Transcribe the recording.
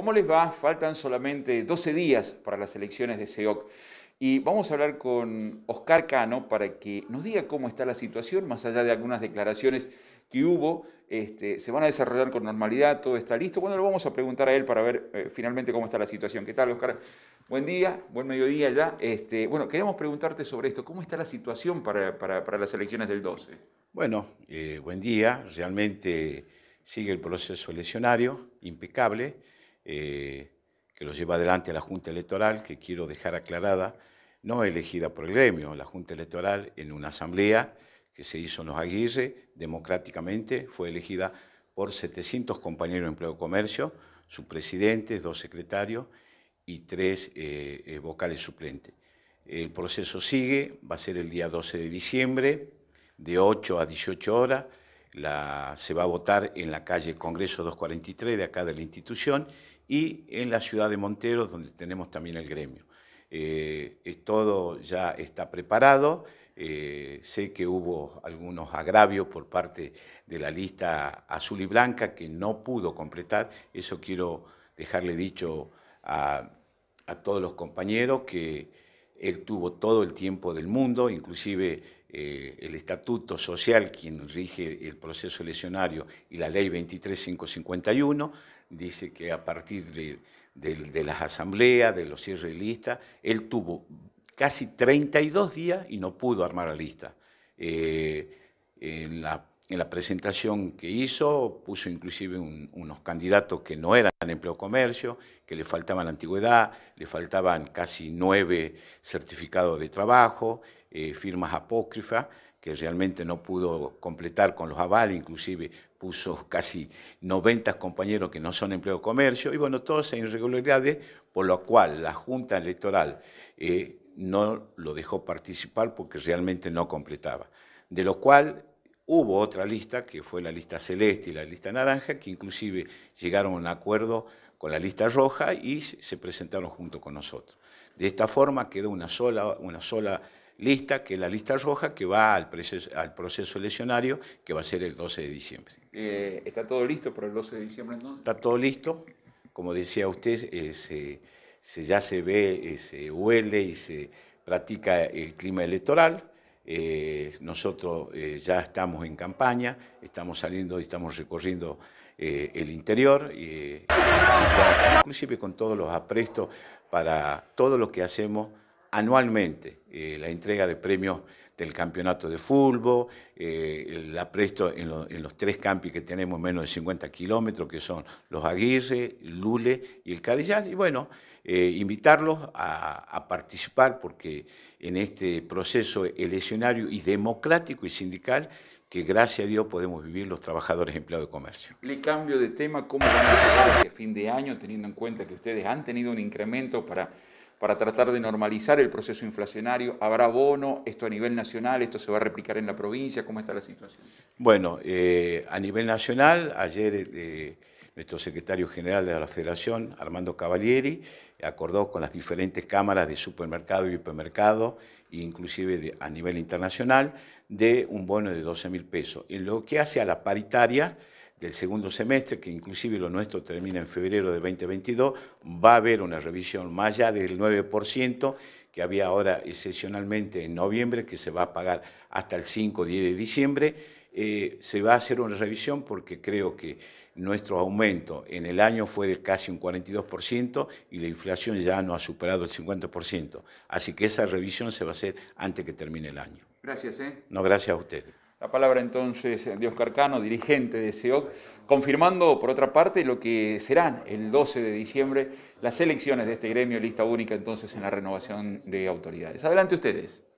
¿Cómo les va? Faltan solamente 12 días para las elecciones de SEOC. Y vamos a hablar con Oscar Cano para que nos diga cómo está la situación, más allá de algunas declaraciones que hubo. Este, se van a desarrollar con normalidad, todo está listo. Bueno, lo vamos a preguntar a él para ver eh, finalmente cómo está la situación. ¿Qué tal, Oscar? Buen día, buen mediodía ya. Este, bueno, queremos preguntarte sobre esto. ¿Cómo está la situación para, las elecciones del 12? Bueno, eh, buen día. Realmente sigue el proceso eleccionario, impecable. Eh, que lo lleva adelante la Junta Electoral, que quiero dejar aclarada, no elegida por el gremio, la Junta Electoral en una asamblea que se hizo en los Aguirre, democráticamente fue elegida por 700 compañeros de empleo y comercio, su presidente, dos secretarios y tres eh, eh, vocales suplentes. El proceso sigue, va a ser el día 12 de diciembre, de 8 a 18 horas, se va a votar en la calle Congreso 243 de acá de la institución y en la ciudad de Monteros, donde tenemos también el gremio. Eh, es todo ya está preparado. Eh, sé que hubo algunos agravios por parte de la lista azul y blanca que no pudo completar. Eso quiero dejarle dicho a, todos los compañeros que él tuvo todo el tiempo del mundo, inclusive eh, el estatuto social, quien rige el proceso eleccionario y la ley 23551 dice que a partir de, las asambleas, de los cierres de lista, él tuvo casi 32 días y no pudo armar la lista. Eh, en, la, presentación que hizo, puso inclusive unos candidatos que no eran empleo comercio, que le faltaban antigüedad, le faltaban casi nueve certificados de trabajo, eh, firmas apócrifas, que realmente no pudo completar con los avales, inclusive puso casi 90 compañeros que no son empleo de comercio, y bueno, todas esas irregularidades, por lo cual la Junta Electoral eh, no lo dejó participar porque realmente no completaba. De lo cual hubo otra lista, que fue la lista celeste y la lista naranja, que inclusive llegaron a un acuerdo con la lista roja y se presentaron junto con nosotros. De esta forma quedó una sola, una sola lista, que es la lista roja, que va al proceso, al proceso eleccionario, que va a ser el 12 de diciembre. Eh, ¿Está todo listo para el 12 de diciembre entonces? Está todo listo. Como decía usted, eh, se, ya se ve, eh, se huele y se practica el clima electoral. nosotros ya estamos en campaña, estamos saliendo y estamos recorriendo el interior, y con todos los aprestos para todo lo que hacemos anualmente eh, la entrega de premios del campeonato de fútbol, eh, la presto en, los tres campi que tenemos menos de 50 kilómetros, que son los Aguirre, Lule y el Cadillal. Y bueno, eh, invitarlos a, participar porque en este proceso eleccionario y democrático y sindical que gracias a Dios podemos vivir los trabajadores empleados de comercio. Le cambio de tema, ¿cómo van a fin de año teniendo en cuenta que ustedes han tenido un incremento para para tratar de normalizar el proceso inflacionario? ¿Habrá bono? ¿Esto a nivel nacional? ¿Esto se va a replicar en la provincia? ¿Cómo está la situación? Bueno, eh, a nivel nacional, ayer eh, nuestro secretario general de la Federación, Armando Cavalieri, acordó con las diferentes cámaras de supermercado y hipermercado, inclusive a nivel internacional, de un bono de 12 mil pesos. En lo que hace a la paritaria, del segundo semestre, que inclusive lo nuestro termina en febrero de 2022, va a haber una revisión más allá del 9% que había ahora excepcionalmente en noviembre, que se va a pagar hasta el 5 o 10 de diciembre. Eh, se va a hacer una revisión porque creo que nuestro aumento en el año fue de casi un 42% y la inflación ya no ha superado el 50%. Así que esa revisión se va a hacer antes que termine el año. Gracias. ¿eh? No, gracias a usted. La palabra entonces eh, de Oscar dirigente de SEOC, confirmando por otra parte lo que serán el 12 de diciembre las elecciones de este gremio, lista única entonces en la renovación de autoridades. Adelante ustedes.